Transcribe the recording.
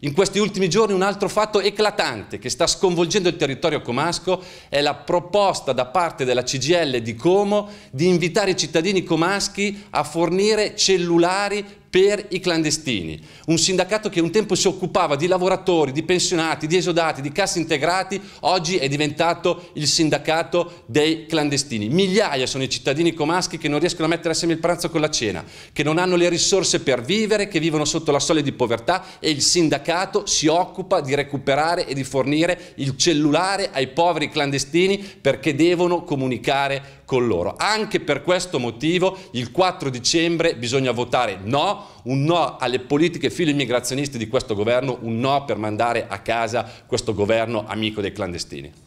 In questi ultimi giorni un altro fatto eclatante che sta sconvolgendo il territorio comasco è la proposta da parte della CGL di Como di invitare i cittadini comaschi a fornire cellulari per i clandestini, un sindacato che un tempo si occupava di lavoratori, di pensionati, di esodati, di cassi integrati, oggi è diventato il sindacato dei clandestini. Migliaia sono i cittadini comaschi che non riescono a mettere assieme il pranzo con la cena, che non hanno le risorse per vivere, che vivono sotto la soglia di povertà e il sindacato si occupa di recuperare e di fornire il cellulare ai poveri clandestini perché devono comunicare con loro. Anche per questo motivo il 4 dicembre bisogna votare no un no alle politiche filo-immigrazioniste di questo governo, un no per mandare a casa questo governo amico dei clandestini.